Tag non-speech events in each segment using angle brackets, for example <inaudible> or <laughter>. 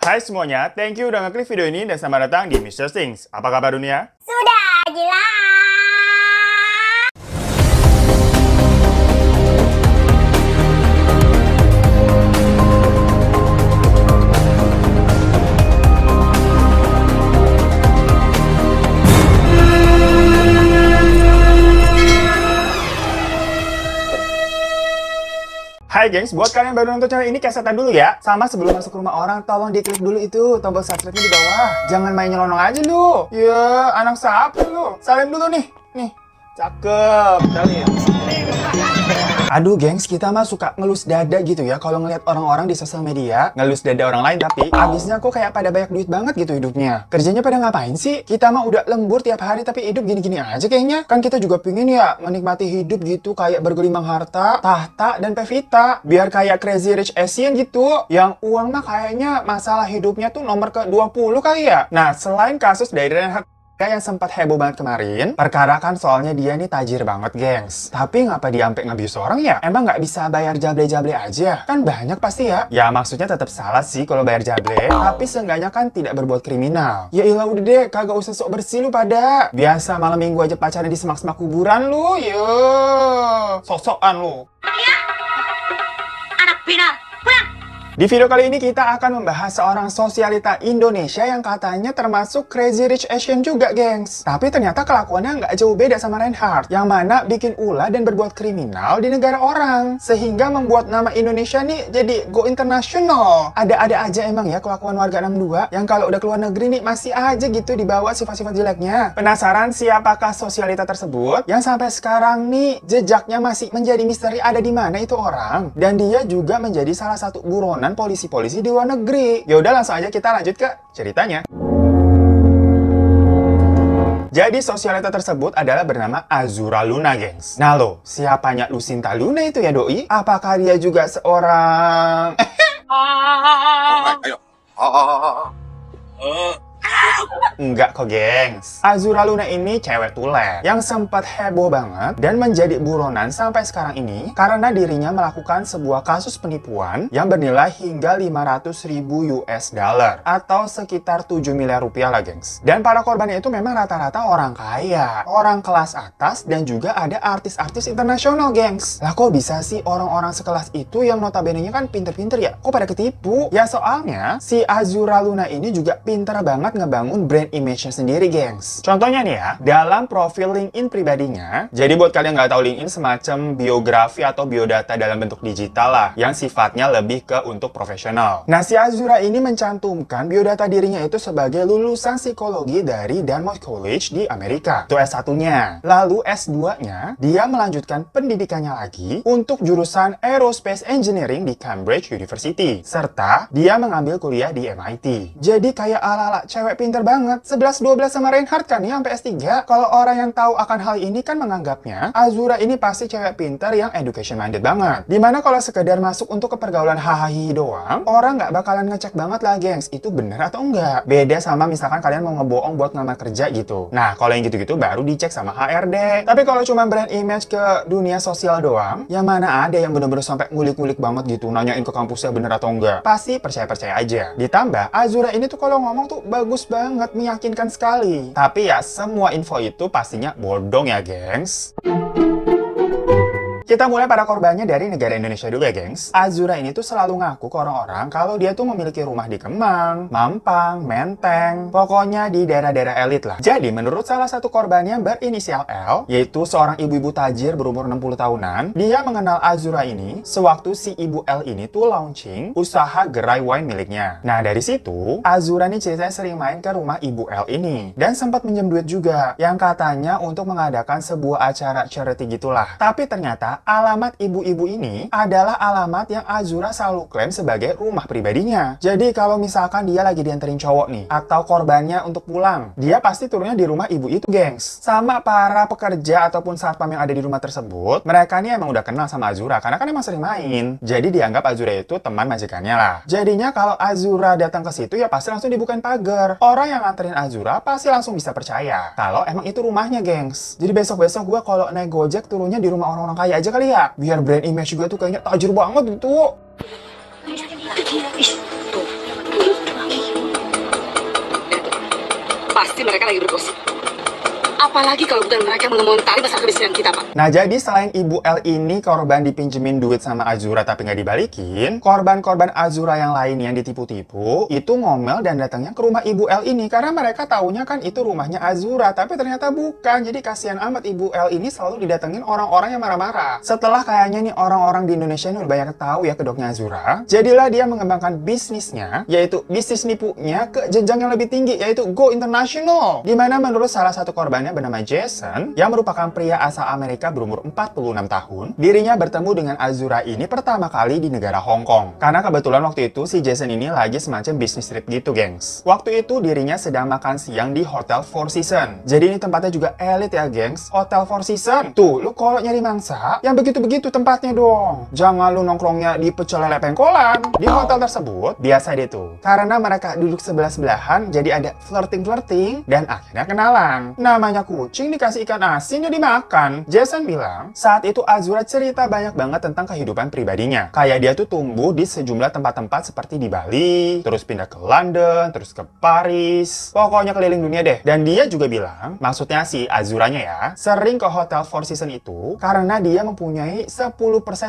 Hai semuanya, thank you udah ngeklik video ini dan selamat datang di Mr. Things. Apa kabar dunia? Sudah gila. Hai gengs, buat kalian baru nonton channel ini kesetan dulu ya. Sama sebelum masuk ke rumah orang, tolong diklik dulu itu tombol subscribe-nya di bawah. Jangan main nyelonong aja lu. Ya, anak sapu lu. Salim dulu nih. Nih, cakep. Salim. Aduh gengs, kita mah suka ngelus dada gitu ya kalau ngeliat orang-orang di sosial media ngelus dada orang lain tapi abisnya kok kayak pada banyak duit banget gitu hidupnya. Kerjanya pada ngapain sih? Kita mah udah lembur tiap hari tapi hidup gini-gini aja kayaknya. Kan kita juga pingin ya menikmati hidup gitu kayak bergelimang harta, tahta, dan pevita. Biar kayak crazy rich Asian gitu. Yang uang mah kayaknya masalah hidupnya tuh nomor ke-20 kali ya. Nah, selain kasus dari Renhat. Kayak yang sempat heboh banget kemarin, perkara kan soalnya dia ini tajir banget, gengs. Tapi ngapa dia sampai ngabis orang ya? Emang nggak bisa bayar jable-jable aja? Kan banyak pasti ya. Ya maksudnya tetap salah sih kalau bayar jable, tapi seenggaknya kan tidak berbuat kriminal. Ya ilah udah deh, kagak usah sok bersih lu pada. Biasa malam minggu aja pacarnya di semak-semak kuburan lu, yo. Sosokan lu. Anak binal. Di video kali ini kita akan membahas seorang sosialita Indonesia yang katanya termasuk Crazy Rich Asian juga, gengs. Tapi ternyata kelakuannya nggak jauh beda sama Reinhardt, yang mana bikin ulah dan berbuat kriminal di negara orang. Sehingga membuat nama Indonesia nih jadi go international. Ada-ada aja emang ya kelakuan warga 62 yang kalau udah keluar negeri nih masih aja gitu dibawa sifat-sifat jeleknya. Penasaran siapakah sosialita tersebut yang sampai sekarang nih jejaknya masih menjadi misteri ada di mana itu orang. Dan dia juga menjadi salah satu buronan dengan polisi-polisi di luar negeri. Ya udah langsung aja kita lanjut ke ceritanya. Jadi sosialita tersebut adalah bernama Azura Luna, gengs. Nah lo, siapanya Lucinta Luna itu ya doi? Apakah dia juga seorang... <laughs> Ah. Oh, oh, oh, eh, Enggak kok, gengs. Azura Luna ini cewek tulen yang sempat heboh banget dan menjadi buronan sampai sekarang ini karena dirinya melakukan sebuah kasus penipuan yang bernilai hingga 500 ribu US dollar atau sekitar 7 miliar rupiah lah, gengs. Dan para korbannya itu memang rata-rata orang kaya, orang kelas atas, dan juga ada artis-artis internasional, gengs. Lah kok bisa sih orang-orang sekelas itu yang notabene-nya kan pinter-pinter ya? Kok pada ketipu? Ya soalnya si Azura Luna ini juga pinter banget ngebangun membangun brand image-nya sendiri, gengs. Contohnya nih ya, dalam profil LinkedIn pribadinya, jadi buat kalian nggak tahu LinkedIn semacam biografi atau biodata dalam bentuk digital lah, yang sifatnya lebih ke untuk profesional. Nah, si Azura ini mencantumkan biodata dirinya itu sebagai lulusan psikologi dari Dartmouth College di Amerika. Itu S1-nya. Lalu S2-nya, dia melanjutkan pendidikannya lagi untuk jurusan Aerospace Engineering di Cambridge University. Serta, dia mengambil kuliah di MIT. Jadi kayak ala-ala cewek pinter bener banget. 11-12 sama Reinhardt kan ya sampai S3. Kalau orang yang tahu akan hal ini kan menganggapnya Azura ini pasti cewek pinter yang education minded banget. Dimana kalau sekedar masuk untuk kepergaulan pergaulan hahaha doang, orang nggak bakalan ngecek banget lah gengs, itu bener atau enggak. Beda sama misalkan kalian mau ngebohong buat ngelamar kerja gitu. Nah, kalau yang gitu-gitu baru dicek sama HRD. Tapi kalau cuma brand image ke dunia sosial doang, yang mana ada yang bener-bener sampai ngulik-ngulik banget gitu, nanyain ke kampusnya bener atau enggak. Pasti percaya-percaya aja. Ditambah, Azura ini tuh kalau ngomong tuh bagus banget banget, meyakinkan sekali. Tapi ya, semua info itu pastinya bodong ya, gengs. Kita mulai pada korbannya dari negara Indonesia dulu ya, gengs. Azura ini tuh selalu ngaku ke orang-orang kalau dia tuh memiliki rumah di Kemang, Mampang, Menteng, pokoknya di daerah-daerah elit lah. Jadi, menurut salah satu korbannya berinisial L, yaitu seorang ibu-ibu tajir berumur 60 tahunan, dia mengenal Azura ini sewaktu si ibu L ini tuh launching usaha gerai wine miliknya. Nah, dari situ, Azura nih ceritanya sering main ke rumah ibu L ini. Dan sempat minjem duit juga, yang katanya untuk mengadakan sebuah acara charity gitulah. Tapi ternyata alamat ibu-ibu ini adalah alamat yang Azura selalu klaim sebagai rumah pribadinya. Jadi kalau misalkan dia lagi dianterin cowok nih, atau korbannya untuk pulang, dia pasti turunnya di rumah ibu itu, gengs. Sama para pekerja ataupun satpam yang ada di rumah tersebut, mereka nih emang udah kenal sama Azura, karena kan emang sering main. Jadi dianggap Azura itu teman majikannya lah. Jadinya kalau Azura datang ke situ, ya pasti langsung dibukain pagar. Orang yang nganterin Azura pasti langsung bisa percaya. Kalau emang itu rumahnya, gengs. Jadi besok-besok gue kalau naik Gojek turunnya di rumah orang-orang kaya aja aja kali ya, biar brand image juga tuh kayaknya tajir banget gitu. Pasti mereka lagi berkosip Apalagi kalau bukan mereka yang mengomentari masalah kemiskinaan kita, Pak. Nah, jadi selain Ibu L ini korban dipinjemin duit sama Azura tapi nggak dibalikin, korban-korban Azura yang lain yang ditipu-tipu itu ngomel dan datangnya ke rumah Ibu L ini karena mereka taunya kan itu rumahnya Azura, tapi ternyata bukan. Jadi kasihan amat Ibu L ini selalu didatengin orang-orang yang marah-marah. Setelah kayaknya nih orang-orang di Indonesia ini udah banyak tahu ya kedoknya Azura, jadilah dia mengembangkan bisnisnya, yaitu bisnis nipunya ke jenjang yang lebih tinggi, yaitu go international. Dimana menurut salah satu korbannya bernama Jason yang merupakan pria asal Amerika berumur 46 tahun, dirinya bertemu dengan Azura ini pertama kali di negara Hong Kong. Karena kebetulan waktu itu si Jason ini lagi semacam bisnis trip gitu, gengs. Waktu itu dirinya sedang makan siang di Hotel Four Seasons. Jadi ini tempatnya juga elit ya, gengs. Hotel Four Seasons. Tuh, lu kalau nyari mangsa, yang begitu-begitu tempatnya dong. Jangan lu nongkrongnya di pecel lele pengkolan. Di hotel tersebut, biasa deh tuh. Karena mereka duduk sebelah-sebelahan, jadi ada flirting-flirting, dan akhirnya kenalan. Namanya anak kucing dikasih ikan asin jadi makan. Jason bilang, saat itu Azura cerita banyak banget tentang kehidupan pribadinya. Kayak dia tuh tumbuh di sejumlah tempat-tempat seperti di Bali, terus pindah ke London, terus ke Paris. Pokoknya keliling dunia deh. Dan dia juga bilang, maksudnya si Azuranya ya, sering ke hotel Four Seasons itu karena dia mempunyai 10%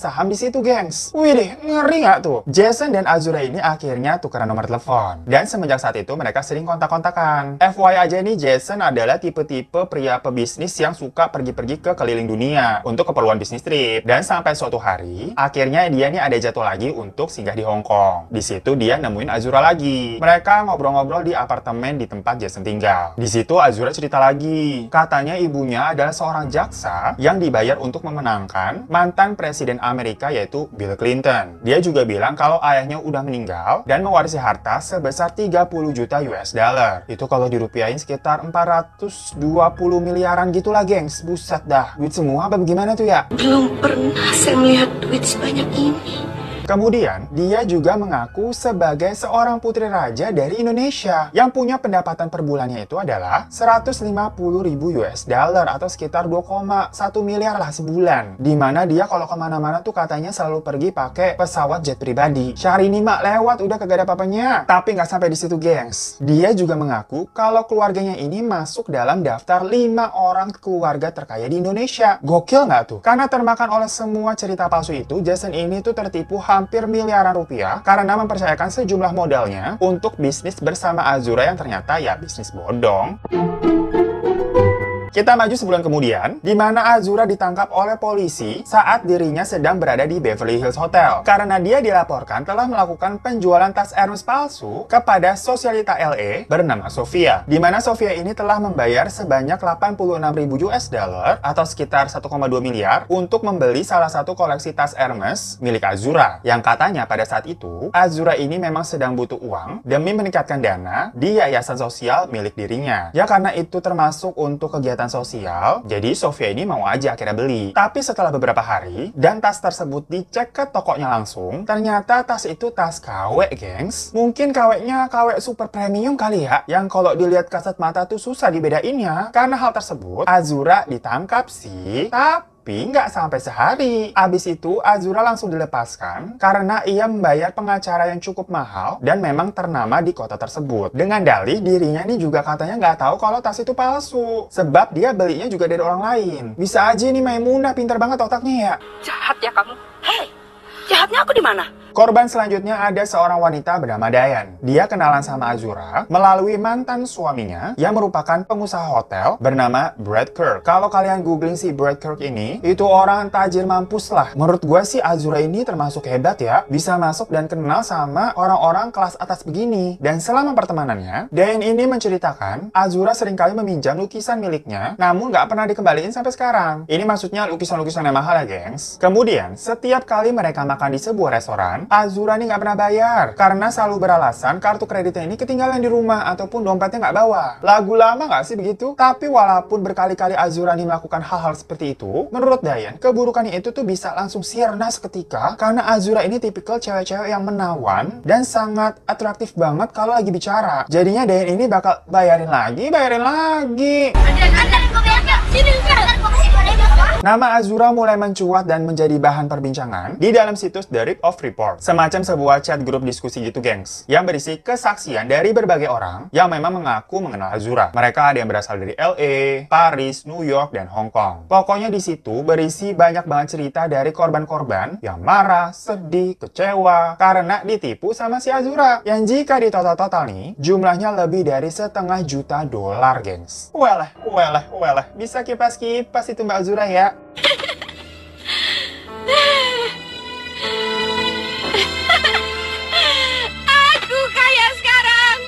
saham di situ, gengs. Wih deh, ngeri nggak tuh? Jason dan Azura ini akhirnya tukeran nomor telepon. Dan semenjak saat itu mereka sering kontak-kontakan. FYI aja nih, Jason adalah tipe-tipe tipe pria pebisnis yang suka pergi-pergi ke keliling dunia untuk keperluan bisnis trip. Dan sampai suatu hari, akhirnya dia nih ada jatuh lagi untuk singgah di Hong Kong. Di situ dia nemuin Azura lagi. Mereka ngobrol-ngobrol di apartemen di tempat Jason tinggal. Di situ Azura cerita lagi. Katanya ibunya adalah seorang jaksa yang dibayar untuk memenangkan mantan presiden Amerika yaitu Bill Clinton. Dia juga bilang kalau ayahnya udah meninggal dan mewarisi harta sebesar 30 juta US dollar. Itu kalau dirupiahin sekitar 20 miliaran gitulah gengs. Buset dah, duit semua apa gimana tuh ya? Belum pernah saya melihat duit sebanyak ini. Kemudian, dia juga mengaku sebagai seorang putri raja dari Indonesia yang punya pendapatan per bulannya itu adalah 150 ribu US dollar atau sekitar 2,1 miliar lah sebulan. Dimana dia kalau kemana-mana tuh katanya selalu pergi pakai pesawat jet pribadi. Syahrini mak lewat udah kagak ada papanya. Tapi nggak sampai di situ gengs. Dia juga mengaku kalau keluarganya ini masuk dalam daftar 5 orang keluarga terkaya di Indonesia. Gokil nggak tuh? Karena termakan oleh semua cerita palsu itu, Jason ini tuh tertipu hampir miliaran rupiah karena mempercayakan sejumlah modalnya untuk bisnis bersama Azura yang ternyata ya bisnis bodong. Kita maju sebulan kemudian, di mana Azura ditangkap oleh polisi saat dirinya sedang berada di Beverly Hills Hotel. Karena dia dilaporkan telah melakukan penjualan tas Hermes palsu kepada sosialita LA bernama Sofia. Di mana Sofia ini telah membayar sebanyak 86.000 US dollar atau sekitar 1,2 miliar untuk membeli salah satu koleksi tas Hermes milik Azura. Yang katanya pada saat itu, Azura ini memang sedang butuh uang demi meningkatkan dana di yayasan sosial milik dirinya. Ya karena itu termasuk untuk kegiatan kegiatan sosial, jadi Sofia ini mau aja akhirnya beli. Tapi setelah beberapa hari, dan tas tersebut dicek ke tokonya langsung, ternyata tas itu tas KW, gengs. Mungkin KW-nya KW super premium kali ya, yang kalau dilihat kasat mata tuh susah dibedainnya. Karena hal tersebut, Azura ditangkap sih, tapi tapi nggak sampai sehari. Abis itu, Azura langsung dilepaskan karena ia membayar pengacara yang cukup mahal dan memang ternama di kota tersebut. Dengan dalih dirinya ini juga katanya nggak tahu kalau tas itu palsu. Sebab dia belinya juga dari orang lain. Bisa aja ini Maimunah pinter banget otaknya ya. Jahat ya kamu. Hei, jahatnya aku di mana? Korban selanjutnya ada seorang wanita bernama Dayan. Dia kenalan sama Azura melalui mantan suaminya yang merupakan pengusaha hotel bernama Brad Kirk. Kalau kalian googling si Brad Kirk ini, itu orang tajir mampus lah. Menurut gue sih Azura ini termasuk hebat ya, bisa masuk dan kenal sama orang-orang kelas atas begini. Dan selama pertemanannya, Dayan ini menceritakan Azura seringkali meminjam lukisan miliknya, namun gak pernah dikembaliin sampai sekarang. Ini maksudnya lukisan-lukisan yang mahal ya, gengs. Kemudian, setiap kali mereka makan di sebuah restoran, Azura ah, nih nggak pernah bayar karena selalu beralasan kartu kreditnya ini ketinggalan di rumah ataupun dompetnya nggak bawa. Lagu lama nggak sih begitu? Tapi walaupun berkali-kali Azura ini melakukan hal-hal seperti itu, menurut Dayan, keburukannya itu tuh bisa langsung sirna seketika karena Azura ini tipikal cewek-cewek yang menawan dan sangat atraktif banget kalau lagi bicara. Jadinya Dayan ini bakal bayarin lagi, bayarin lagi. Nama Azura mulai mencuat dan menjadi bahan perbincangan di dalam situs The Rip Off Report, semacam sebuah chat grup diskusi gitu gengs, yang berisi kesaksian dari berbagai orang yang memang mengaku mengenal Azura. Mereka ada yang berasal dari LA, Paris, New York, dan Hong Kong. Pokoknya di situ berisi banyak banget cerita dari korban-korban yang marah, sedih, kecewa, karena ditipu sama si Azura. Yang jika ditotal-total nih, jumlahnya lebih dari setengah juta dolar gengs. Weleh, weleh, weleh, bisa Kipas Kipas itu Mbak Zura ya.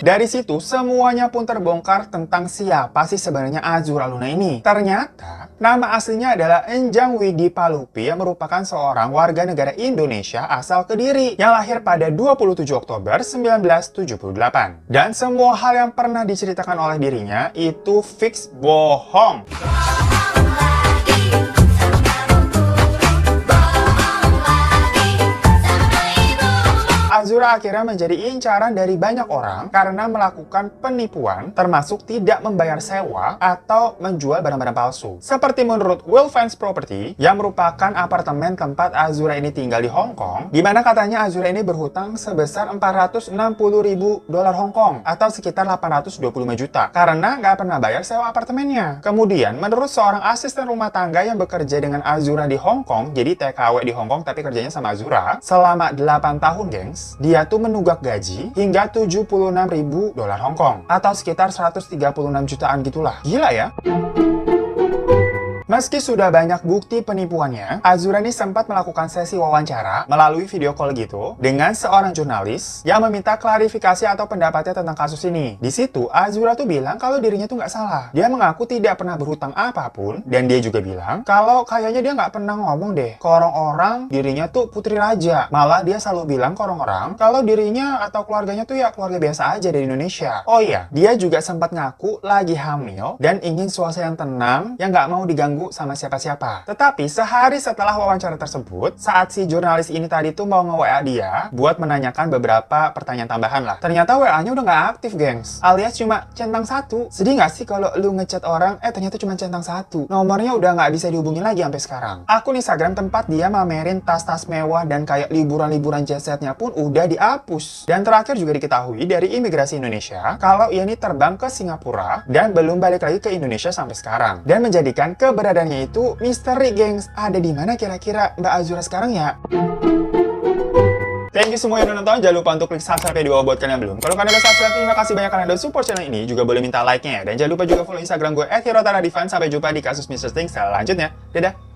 Dari situ semuanya pun terbongkar tentang siapa sih sebenarnya Azura Luna ini. Ternyata nama aslinya adalah Enjang Widi Palupi yang merupakan seorang warga negara Indonesia asal Kediri yang lahir pada 27 Oktober 1978. Dan semua hal yang pernah diceritakan oleh dirinya itu fix bohong. Zura akhirnya menjadi incaran dari banyak orang karena melakukan penipuan, termasuk tidak membayar sewa atau menjual barang-barang palsu. Seperti menurut Will Fans Property, yang merupakan apartemen tempat Azura ini tinggal di Hong Kong, di mana katanya Azura ini berhutang sebesar 460 ribu dolar Hong Kong atau sekitar 825 juta karena nggak pernah bayar sewa apartemennya. Kemudian, menurut seorang asisten rumah tangga yang bekerja dengan Azura di Hong Kong, jadi TKW di Hong Kong tapi kerjanya sama Azura, selama 8 tahun, gengs, dia tuh menunggak gaji hingga 76 ribu dolar Hong Kong, atau sekitar 136 jutaan gitulah. Gila ya. Meski sudah banyak bukti penipuannya, Azura ini sempat melakukan sesi wawancara melalui video call gitu dengan seorang jurnalis yang meminta klarifikasi atau pendapatnya tentang kasus ini. Di situ, Azura tuh bilang kalau dirinya tuh nggak salah. Dia mengaku tidak pernah berhutang apapun dan dia juga bilang kalau kayaknya dia nggak pernah ngomong deh ke orang-orang dirinya tuh putri raja. Malah dia selalu bilang ke orang-orang kalau dirinya atau keluarganya tuh ya keluarga biasa aja dari Indonesia. Oh iya, dia juga sempat ngaku lagi hamil dan ingin suasana yang tenang yang nggak mau diganggu sama siapa-siapa. Tetapi sehari setelah wawancara tersebut, saat si jurnalis ini tadi tuh mau nge-WA dia buat menanyakan beberapa pertanyaan tambahan lah. Ternyata WA-nya udah nggak aktif, gengs. Alias cuma centang satu. Sedih nggak sih kalau lu ngechat orang, eh ternyata cuma centang satu. Nomornya udah nggak bisa dihubungi lagi sampai sekarang. Akun Instagram tempat dia mamerin tas-tas mewah dan kayak liburan-liburan jasetnya pun udah dihapus. Dan terakhir juga diketahui dari imigrasi Indonesia kalau ia ini terbang ke Singapura dan belum balik lagi ke Indonesia sampai sekarang. Dan menjadikan keberadaan keberadaannya itu misteri, gengs. Ada di mana kira-kira Mbak Azura sekarang ya? Thank you semua yang udah nonton. Jangan lupa untuk klik subscribe di bawah buat kalian yang belum. Kalau kalian udah subscribe, terima kasih banyak karena udah support channel ini. Juga boleh minta like-nya ya. Dan jangan lupa juga follow Instagram gue @hirotaradivan. Sampai jumpa di kasus Mr. Sting selanjutnya. Dadah!